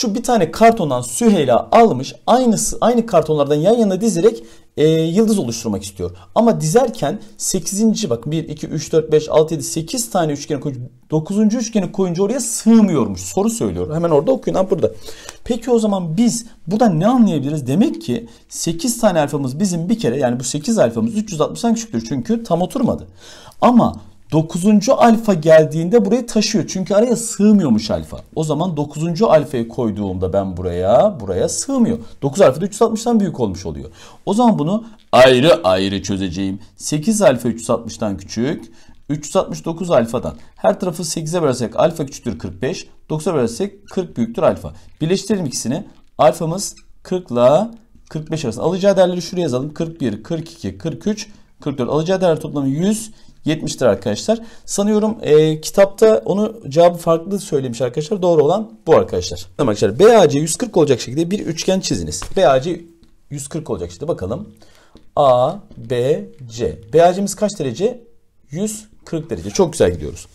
şu bir tane kartondan Süheyla almış aynısı aynı kartonlardan yan yana dizerek e, yıldız oluşturmak istiyor. Ama dizerken 8. bak 1 2 3 4 5 6 7 8 tane üçgeni koyunca 9. üçgeni koyunca oraya sığmıyormuş. Soru söylüyor. Hemen orada okuyun. Ha burada. Peki o zaman biz buradan ne anlayabiliriz? Demek ki 8 tane alfamız bizim bir kere yani bu 8 alfamız 360'dan küçüktür. Çünkü tam oturmadı. Ama 9. alfa geldiğinde burayı taşıyor. Çünkü araya sığmıyormuş alfa. O zaman 9. alfayı koyduğumda ben buraya, buraya sığmıyor. 9 alfa da 360'dan büyük olmuş oluyor. O zaman bunu ayrı ayrı çözeceğim. 8 alfa 360'dan küçük. 369 alfadan. Her tarafı 8'e bölersek alfa küçüktür 45. 9'a bölersek 40 büyüktür alfa. Birleştirelim ikisini. Alfamız 40 ile 45 arasında. Alacağı değerleri şuraya yazalım. 41, 42, 43, 44. Alacağı değerler toplamı 100. 70'tir arkadaşlar. Sanıyorum e, kitapta onu cevabı farklı söylemiş arkadaşlar. Doğru olan bu arkadaşlar. Tamam arkadaşlar BAC 140 olacak şekilde bir üçgen çiziniz. BAC 140 olacak şekilde bakalım. A, B, C. BAC'miz kaç derece? 140 derece. Çok güzel gidiyoruz.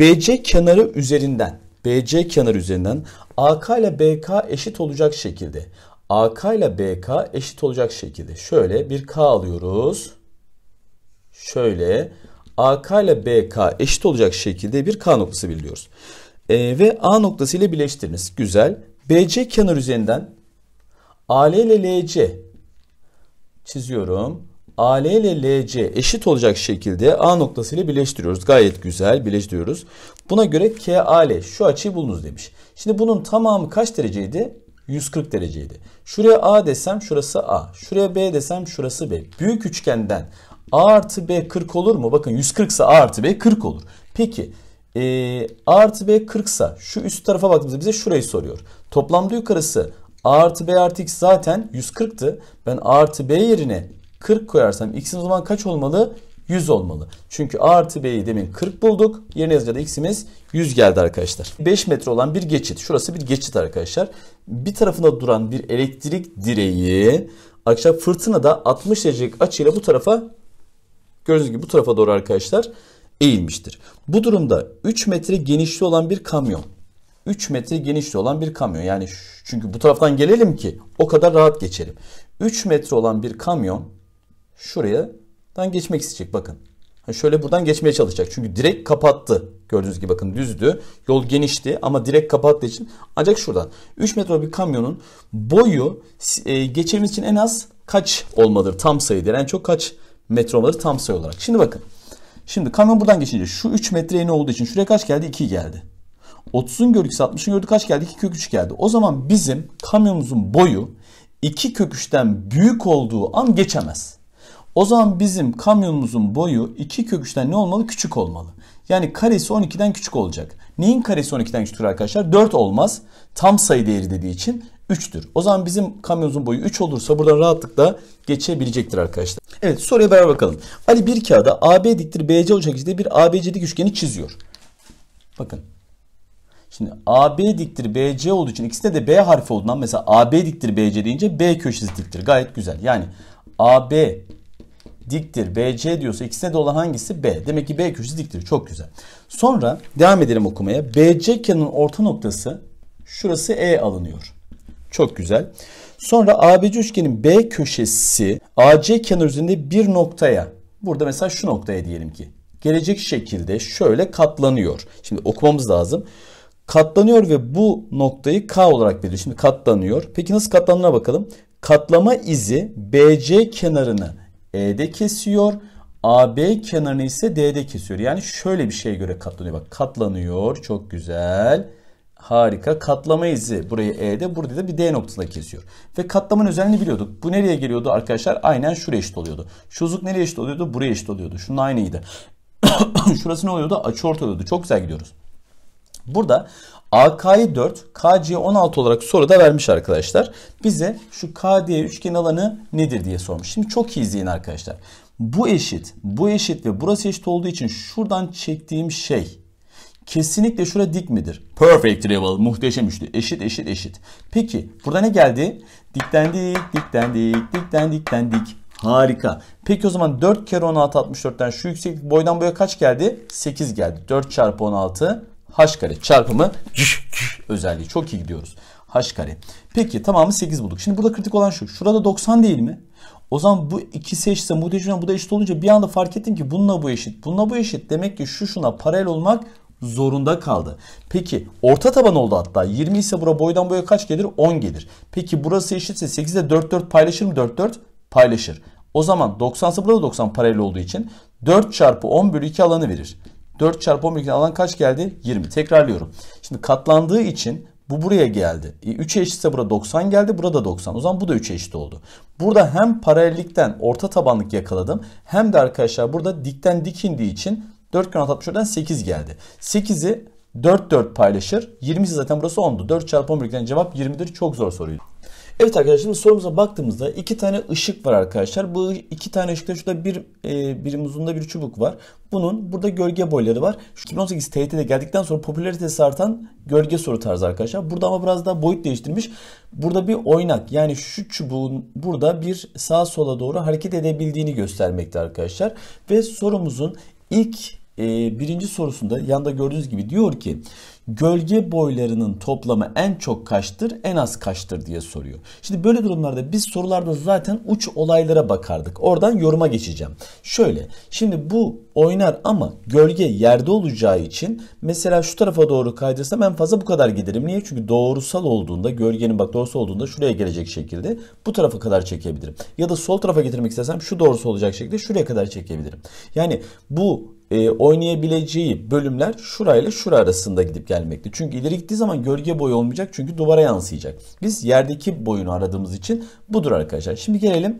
BC kenarı üzerinden BC kenarı üzerinden AK ile BK eşit olacak şekilde AK ile BK eşit olacak şekilde şöyle bir K alıyoruz. Şöyle AK ile BK eşit olacak şekilde bir K noktası biliyoruz E, ve A noktası ile birleştiriniz. Güzel. BC kenar üzerinden AL ile LC çiziyorum. AL ile LC eşit olacak şekilde A noktası ile birleştiriyoruz. Gayet güzel birleştiriyoruz. Buna göre KAL şu açıyı bulunuz demiş. Şimdi bunun tamamı kaç dereceydi? 140 dereceydi. Şuraya A desem şurası A. Şuraya B desem şurası B. Büyük üçgenden A artı B 40 olur mu? Bakın 140 ise A artı B 40 olur. Peki e, A artı B 40 ise şu üst tarafa baktığımızda bize şurayı soruyor. Toplamda yukarısı A artı B artı X zaten 140'tı. Ben A artı B yerine 40 koyarsam X'in o zaman kaç olmalı? 100 olmalı. Çünkü A artı B'yi demin 40 bulduk. Yerine yazınca da X'imiz 100 geldi arkadaşlar. 5 metre olan bir geçit. Şurası bir geçit arkadaşlar. Bir tarafında duran bir elektrik direği arkadaşlar da 60 derecelik açıyla bu tarafa Gördüğünüz gibi bu tarafa doğru arkadaşlar eğilmiştir. Bu durumda 3 metre genişliği olan bir kamyon. 3 metre genişliği olan bir kamyon. Yani çünkü bu taraftan gelelim ki o kadar rahat geçelim. 3 metre olan bir kamyon şuraya geçmek isteyecek bakın. Şöyle buradan geçmeye çalışacak. Çünkü direkt kapattı. Gördüğünüz gibi bakın düzdü. Yol genişti ama direkt kapattığı için ancak şuradan. 3 metre bir kamyonun boyu e, için en az kaç olmalıdır? Tam sayıdır. En çok kaç metroları tam sayı olarak. Şimdi bakın. Şimdi kamyon buradan geçince şu 3 metre ne olduğu için şuraya kaç geldi? 2 geldi. 30'un gördük, 60'ın gördük kaç geldi? 2 kök 3 geldi. O zaman bizim kamyonumuzun boyu 2 kök 3'ten büyük olduğu an geçemez. O zaman bizim kamyonumuzun boyu 2 kök 3'ten ne olmalı? Küçük olmalı. Yani karesi 12'den küçük olacak. Neyin karesi 12'den küçüktür arkadaşlar? 4 olmaz. Tam sayı değeri dediği için 3'tür. O zaman bizim kamyonumuzun boyu 3 olursa buradan rahatlıkla geçebilecektir arkadaşlar. Evet soruya beraber bakalım. Ali bir kağıda AB diktir BC olacak şekilde bir ABC'lik üçgeni çiziyor. Bakın. Şimdi AB diktir BC olduğu için ikisinde de B harfi olduğundan mesela AB diktir BC deyince B köşesi diktir. Gayet güzel. Yani AB diktir BC diyorsa ikisinde de olan hangisi B. Demek ki B köşesi diktir. Çok güzel. Sonra devam edelim okumaya. BC kenarının orta noktası şurası E alınıyor. Çok güzel. Sonra ABC üçgenin B köşesi AC kenar üzerinde bir noktaya burada mesela şu noktaya diyelim ki gelecek şekilde şöyle katlanıyor. Şimdi okumamız lazım. Katlanıyor ve bu noktayı K olarak belirliyor. Şimdi katlanıyor. Peki nasıl katlandığına bakalım. Katlama izi BC kenarını E'de kesiyor. AB kenarını ise D'de kesiyor. Yani şöyle bir şeye göre katlanıyor. Bak katlanıyor. Çok güzel. Harika. Katlama izi burayı E'de, burada da bir D noktasında kesiyor. Ve katlamanın özelliğini biliyorduk. Bu nereye geliyordu arkadaşlar? Aynen şuraya eşit oluyordu. Şu uzluk nereye eşit oluyordu? Buraya eşit oluyordu. Şunun aynıydı. Şurası ne oluyordu? Açı orta oluyordu. Çok güzel gidiyoruz. Burada AK'yı 4, KC'yi 16 olarak soruda vermiş arkadaşlar. Bize şu KD üçgen alanı nedir diye sormuş. Şimdi çok iyi izleyin arkadaşlar. Bu eşit, bu eşit ve burası eşit olduğu için şuradan çektiğim şey Kesinlikle şura dik midir? Perfect level. Muhteşem üçlü. Eşit eşit eşit. Peki burada ne geldi? Dik Diklendik, diklendik, diklendik, dik. Harika. Peki o zaman 4 kere 16 64'ten şu yükseklik boydan boya kaç geldi? 8 geldi. 4 çarpı 16 h kare çarpımı özelliği. Çok iyi gidiyoruz. h kare. Peki tamamı 8 bulduk. Şimdi burada kritik olan şu. Şurada 90 değil mi? O zaman bu ikisi eşitse muhteşem bu da eşit olunca bir anda fark ettim ki bununla bu eşit. Bununla bu eşit. Demek ki şu şuna paralel olmak zorunda kaldı. Peki orta taban oldu hatta. 20 ise bura boydan boya kaç gelir? 10 gelir. Peki burası eşitse 8'de 4 4 paylaşır mı? 4 4 paylaşır. O zaman 90 ise burada 90 paralel olduğu için 4 çarpı 10 bölü 2 alanı verir. 4 çarpı 10 bölü 2 alan kaç geldi? 20. Tekrarlıyorum. Şimdi katlandığı için bu buraya geldi. E, 3'e eşitse burada 90 geldi. Burada 90. O zaman bu da 3'e eşit oldu. Burada hem paralellikten orta tabanlık yakaladım. Hem de arkadaşlar burada dikten dik indiği için 4 kök 64'ten 8 geldi. 8'i 4 4 paylaşır. 20'si zaten burası 10'du. 4 çarpı 11'den cevap 20'dir. Çok zor soruydu. Evet arkadaşlar şimdi sorumuza baktığımızda iki tane ışık var arkadaşlar. Bu iki tane ışıkta şurada bir e, birim uzunluğunda bir çubuk var. Bunun burada gölge boyları var. Şu 2018 TYT'de geldikten sonra popülaritesi artan gölge soru tarzı arkadaşlar. Burada ama biraz daha boyut değiştirmiş. Burada bir oynak yani şu çubuğun burada bir sağa sola doğru hareket edebildiğini göstermekte arkadaşlar. Ve sorumuzun İlk e, birinci sorusunda yanda gördüğünüz gibi diyor ki gölge boylarının toplamı en çok kaçtır en az kaçtır diye soruyor. Şimdi böyle durumlarda biz sorularda zaten uç olaylara bakardık. Oradan yoruma geçeceğim. Şöyle şimdi bu oynar ama gölge yerde olacağı için mesela şu tarafa doğru kaydırsam en fazla bu kadar giderim. Niye? Çünkü doğrusal olduğunda gölgenin bak doğrusal olduğunda şuraya gelecek şekilde bu tarafa kadar çekebilirim. Ya da sol tarafa getirmek istersem şu doğrusu olacak şekilde şuraya kadar çekebilirim. Yani bu e, oynayabileceği bölümler şurayla şura arasında gidip gelmekte. Çünkü ileri gittiği zaman gölge boyu olmayacak çünkü duvara yansıyacak. Biz yerdeki boyunu aradığımız için budur arkadaşlar. Şimdi gelelim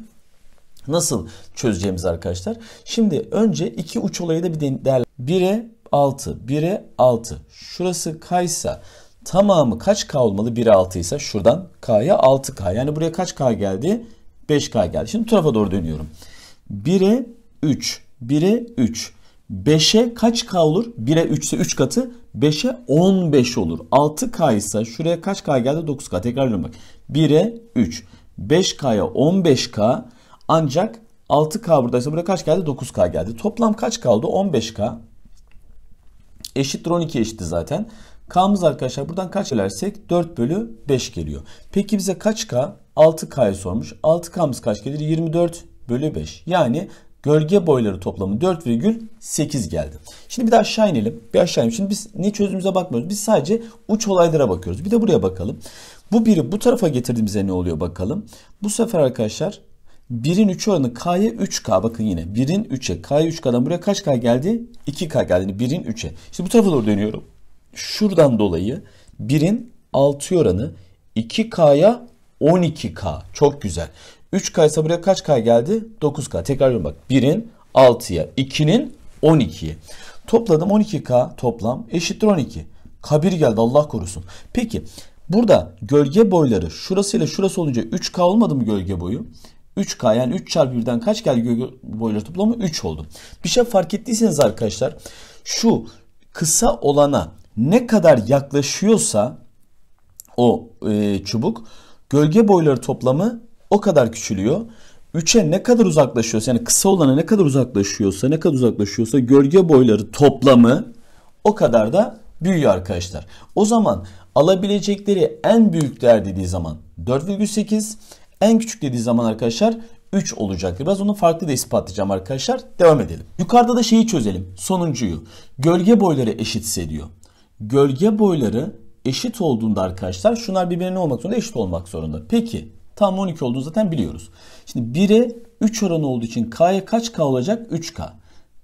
nasıl çözeceğimiz arkadaşlar. Şimdi önce iki uç olayı da bir değerlendirelim. 1'e 6, 1'e 6. Şurası kaysa tamamı kaç K olmalı? 1'e 6 ise şuradan K'ya 6K. Yani buraya kaç K geldi? 5K geldi. Şimdi bu tarafa doğru dönüyorum. 1'e 3, 1'e 3. 5'e kaç K olur? 1'e 3 ise 3 katı. 5'e 15 olur. 6K ise şuraya kaç K geldi? 9K. Tekrarlıyorum bak. 1'e 3. 5K'ya 15K ancak 6K buradaysa buraya kaç geldi? 9K geldi. Toplam kaç kaldı? 15K. Eşittir 12 eşitti zaten. K'mız arkadaşlar buradan kaç elersek 4 bölü 5 geliyor. Peki bize kaç K? 6K'yı sormuş. 6K'mız kaç gelir? 24 bölü 5. Yani Gölge boyları toplamı 4,8 geldi. Şimdi bir de aşağı inelim. Bir aşağı inelim. Şimdi biz ne çözümüze bakmıyoruz. Biz sadece uç olaylara bakıyoruz. Bir de buraya bakalım. Bu biri bu tarafa getirdiğimizde ne oluyor bakalım. Bu sefer arkadaşlar 1'in 3 oranı k'ya 3k bakın yine 1'in 3'e k'ya 3k'dan buraya kaç k geldi? 2k geldi 1'in 3'e. Şimdi bu tarafa doğru dönüyorum. Şuradan dolayı 1'in 6 oranı 2k'ya 12k çok güzel. 3 kaysa buraya kaç kay geldi? 9 kay. Tekrar bak. 1'in 6'ya, 2'nin 12'ye. Topladım 12K toplam eşittir 12. Kabir geldi Allah korusun. Peki burada gölge boyları şurasıyla şurası olunca 3K olmadı mı gölge boyu? 3K yani 3 çarpı 1'den kaç geldi gölge boyları toplamı? 3 oldu. Bir şey fark ettiyseniz arkadaşlar şu kısa olana ne kadar yaklaşıyorsa o e, çubuk gölge boyları toplamı o kadar küçülüyor. 3'e ne kadar uzaklaşıyorsa yani kısa olana ne kadar uzaklaşıyorsa ne kadar uzaklaşıyorsa gölge boyları toplamı o kadar da büyüyor arkadaşlar. O zaman alabilecekleri en büyük değer dediği zaman 4,8 en küçük dediği zaman arkadaşlar 3 olacaktır. Biraz onu farklı da ispatlayacağım arkadaşlar. Devam edelim. Yukarıda da şeyi çözelim. Sonuncuyu. Gölge boyları eşitse diyor. Gölge boyları eşit olduğunda arkadaşlar şunlar birbirine olmak zorunda? Eşit olmak zorunda. Peki Tam 12 olduğunu zaten biliyoruz. Şimdi 1'e 3 oranı olduğu için K'ya kaç K olacak? 3K.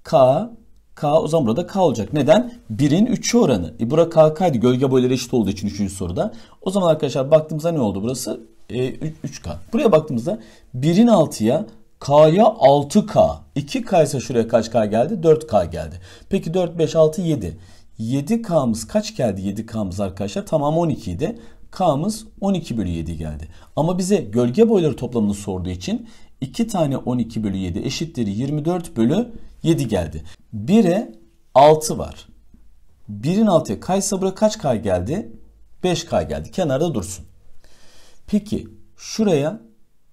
K, K o zaman burada K olacak. Neden? 1'in 3'ü oranı. E bura KK'ydı. Gölge boyları eşit olduğu için 3. soruda. O zaman arkadaşlar baktığımızda ne oldu burası? E, 3K. Buraya baktığımızda 1'in 6'ya K'ya 6K. 2K ise şuraya kaç K geldi? 4K geldi. Peki 4, 5, 6, 7. 7K'mız kaç geldi 7K'mız arkadaşlar? Tamam 12 idi. K'mız 12 bölü 7 geldi. Ama bize gölge boyları toplamını sorduğu için 2 tane 12 bölü 7 eşittir 24 bölü 7 geldi. 1'e 6 var. 1'in 6'ya kaysa buraya kaç kay geldi? 5 kay geldi. Kenarda dursun. Peki şuraya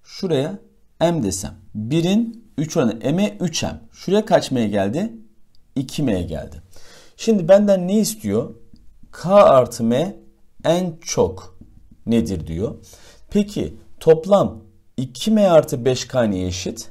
şuraya m desem. 1'in 3 oranı m'e 3m. Şuraya kaç m'ye geldi? 2m geldi. Şimdi benden ne istiyor? k artı m en çok nedir diyor. Peki toplam 2m artı 5k neye eşit?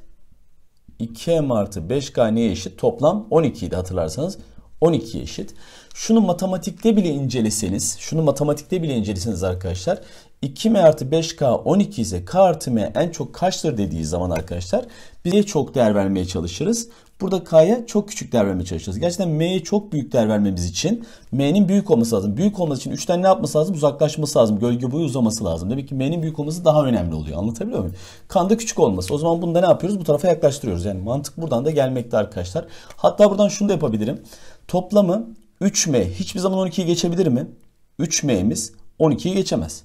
2m artı 5k neye eşit? Toplam 12 idi hatırlarsanız. 12 eşit. Şunu matematikte bile inceleseniz, şunu matematikte bile inceleseniz arkadaşlar. 2m artı 5k 12 ise k artı m en çok kaçtır dediği zaman arkadaşlar bize çok değer vermeye çalışırız. Burada K'ya çok küçük değer vermeye çalışacağız. Gerçekten M'ye çok büyük değer vermemiz için M'nin büyük olması lazım. Büyük olması için 3'ten ne yapması lazım? Uzaklaşması lazım. Gölge boyu uzaması lazım. Demek ki M'nin büyük olması daha önemli oluyor. Anlatabiliyor muyum? Kanda küçük olması. O zaman bunu da ne yapıyoruz? Bu tarafa yaklaştırıyoruz. Yani mantık buradan da gelmekte arkadaşlar. Hatta buradan şunu da yapabilirim. Toplamı 3M hiçbir zaman 12'yi geçebilir mi? 3M'miz 12'yi geçemez.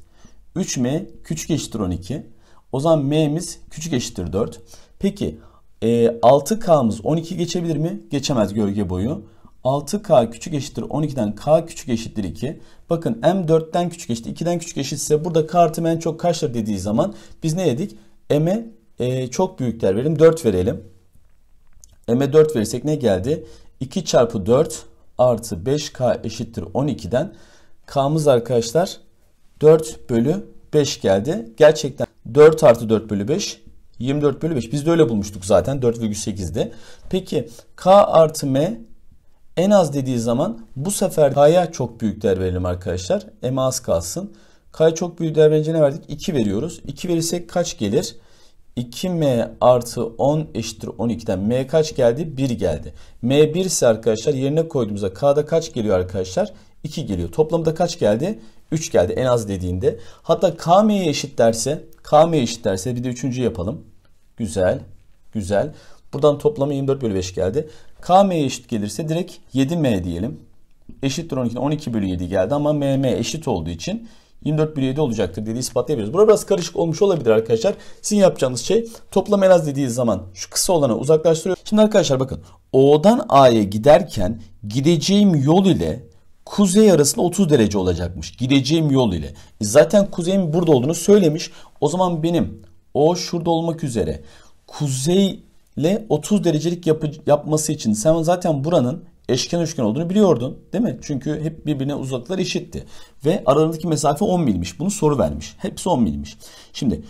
3M küçük eşittir 12. O zaman M'miz küçük eşittir 4. Peki e, 6K'mız 12 geçebilir mi? Geçemez gölge boyu. 6K küçük eşittir 12'den K küçük eşittir 2. Bakın M 4'ten küçük eşit 2'den küçük eşitse burada K artı M en çok kaçtır dediği zaman biz ne dedik? M'e e, çok büyükler verelim 4 verelim. M'e 4 verirsek ne geldi? 2 çarpı 4 artı 5K eşittir 12'den. K'mız arkadaşlar 4 bölü 5 geldi. Gerçekten 4 artı 4 bölü 5 24 bölü 5. Biz de öyle bulmuştuk zaten 4,8'de. Peki K artı M en az dediği zaman bu sefer K'ya çok büyük değer verelim arkadaşlar. M az kalsın. K'ya çok büyük değer verince ne verdik? 2 veriyoruz. 2 verirsek kaç gelir? 2M artı 10 eşittir 12'den. M kaç geldi? 1 geldi. M 1 ise arkadaşlar yerine koyduğumuzda K'da kaç geliyor arkadaşlar? 2 geliyor. Toplamda kaç geldi? 3 geldi en az dediğinde. Hatta k KM'ye eşit derse KM eşit derse bir de üçüncü yapalım. Güzel. Güzel. Buradan toplamı 24 bölü 5 geldi. KM'ye eşit gelirse direkt 7M diyelim. Eşittir 12'den 12 bölü 7 geldi ama MM eşit olduğu için 24 bölü 7 olacaktır dedi ispatlayabiliriz. Burada biraz karışık olmuş olabilir arkadaşlar. Sizin yapacağınız şey toplam en az dediği zaman şu kısa olanı uzaklaştırıyor. Şimdi arkadaşlar bakın O'dan A'ya giderken gideceğim yol ile kuzey arasında 30 derece olacakmış gideceğim yol ile. E zaten kuzeyin burada olduğunu söylemiş. O zaman benim o şurada olmak üzere kuzey ile 30 derecelik yapı, yapması için sen zaten buranın eşken üçgen olduğunu biliyordun değil mi? Çünkü hep birbirine uzaklıklar eşitti. Ve aralarındaki mesafe 10 milmiş. Bunu soru vermiş. Hepsi 10 milmiş. Şimdi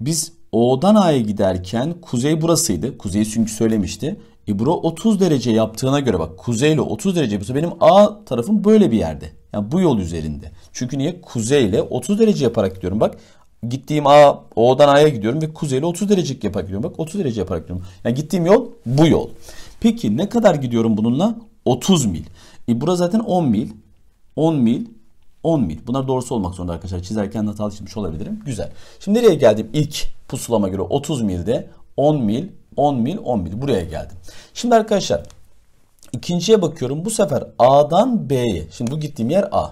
biz O'dan A'ya giderken kuzey burasıydı. Kuzey çünkü söylemişti. Ibro e, 30 derece yaptığına göre bak kuzeyle 30 derece yapıyorsa benim A tarafım böyle bir yerde. Yani bu yol üzerinde. Çünkü niye? Kuzeyle 30 derece yaparak gidiyorum. Bak gittiğim A, O'dan A'ya gidiyorum ve kuzeyle 30 derecelik yaparak gidiyorum. Bak 30 derece yaparak gidiyorum. Yani gittiğim yol bu yol. Peki ne kadar gidiyorum bununla? 30 mil. E bura zaten 10 mil. 10 mil. 10 mil. Bunlar doğrusu olmak zorunda arkadaşlar. Çizerken hatalı çizmiş olabilirim. Güzel. Şimdi nereye geldim? İlk pusulama göre 30 milde 10 mil 10 mil 10 mil buraya geldim. Şimdi arkadaşlar ikinciye bakıyorum bu sefer A'dan B'ye. Şimdi bu gittiğim yer A.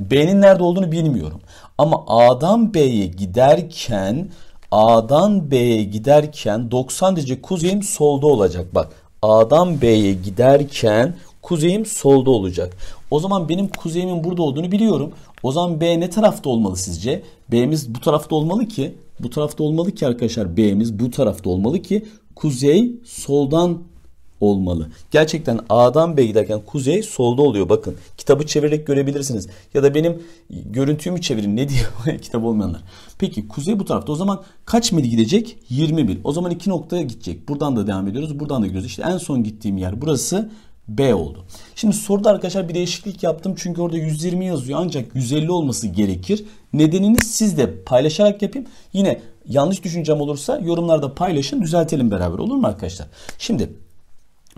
B'nin nerede olduğunu bilmiyorum. Ama A'dan B'ye giderken A'dan B'ye giderken 90 derece kuzeyim solda olacak. Bak A'dan B'ye giderken kuzeyim solda olacak. O zaman benim kuzeyimin burada olduğunu biliyorum. O zaman B ne tarafta olmalı sizce? B'miz bu tarafta olmalı ki bu tarafta olmalı ki arkadaşlar B'miz bu tarafta olmalı ki kuzey soldan olmalı. Gerçekten A'dan B'ye giderken kuzey solda oluyor bakın. Kitabı çevirerek görebilirsiniz. Ya da benim görüntüyü çevirin ne diyor kitap olmayanlar. Peki kuzey bu tarafta o zaman kaç mil gidecek? 20 mil. O zaman iki noktaya gidecek. Buradan da devam ediyoruz. Buradan da gidiyoruz. İşte en son gittiğim yer burası. B oldu. Şimdi soruda arkadaşlar bir değişiklik yaptım. Çünkü orada 120 yazıyor ancak 150 olması gerekir. Nedenini siz de paylaşarak yapayım. Yine yanlış düşüncem olursa yorumlarda paylaşın düzeltelim beraber olur mu arkadaşlar? Şimdi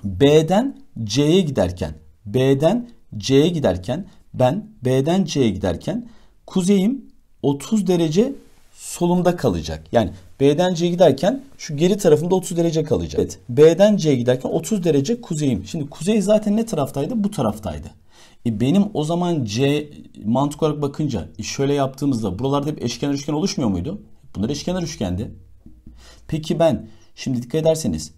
B'den C'ye giderken B'den C'ye giderken ben B'den C'ye giderken kuzeyim 30 derece solumda kalacak. Yani B'den C'ye giderken şu geri tarafında 30 derece kalacak. Evet. B'den C'ye giderken 30 derece kuzeyim. Şimdi kuzey zaten ne taraftaydı? Bu taraftaydı. E benim o zaman C mantık olarak bakınca e, şöyle yaptığımızda buralarda bir eşkenar üçgen oluşmuyor muydu? Bunlar eşkenar üçgendi. Peki ben şimdi dikkat ederseniz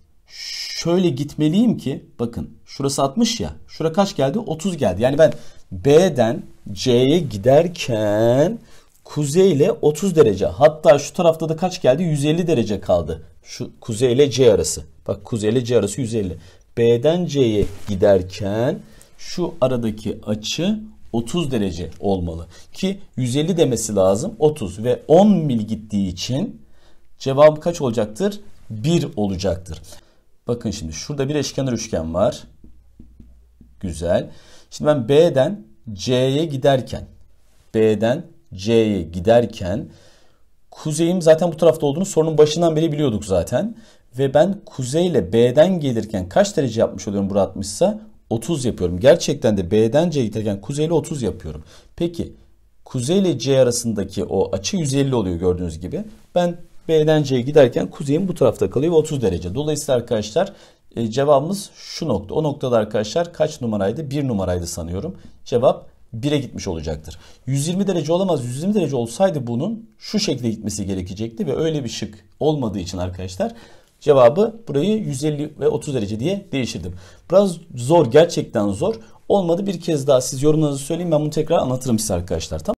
şöyle gitmeliyim ki bakın şurası 60 ya. Şura kaç geldi? 30 geldi. Yani ben B'den C'ye giderken kuzey ile 30 derece hatta şu tarafta da kaç geldi 150 derece kaldı. Şu kuzey ile C arası. Bak kuzey ile C arası 150. B'den C'ye giderken şu aradaki açı 30 derece olmalı. Ki 150 demesi lazım 30 ve 10 mil gittiği için cevabı kaç olacaktır? 1 olacaktır. Bakın şimdi şurada bir eşkenar üçgen var. Güzel. Şimdi ben B'den C'ye giderken B'den C'ye giderken kuzeyim zaten bu tarafta olduğunu sorunun başından beri biliyorduk zaten. Ve ben kuzeyle B'den gelirken kaç derece yapmış oluyorum buraya 60 ise 30 yapıyorum. Gerçekten de B'den C'ye giderken kuzeyle 30 yapıyorum. Peki kuzey ile C arasındaki o açı 150 oluyor gördüğünüz gibi. Ben B'den C'ye giderken kuzeyim bu tarafta kalıyor ve 30 derece. Dolayısıyla arkadaşlar e, cevabımız şu nokta. O noktada arkadaşlar kaç numaraydı? 1 numaraydı sanıyorum. Cevap 1'e gitmiş olacaktır. 120 derece olamaz. 120 derece olsaydı bunun şu şekilde gitmesi gerekecekti ve öyle bir şık olmadığı için arkadaşlar cevabı burayı 150 ve 30 derece diye değiştirdim. Biraz zor gerçekten zor. Olmadı bir kez daha siz yorumlarınızı söyleyin ben bunu tekrar anlatırım size arkadaşlar. Tamam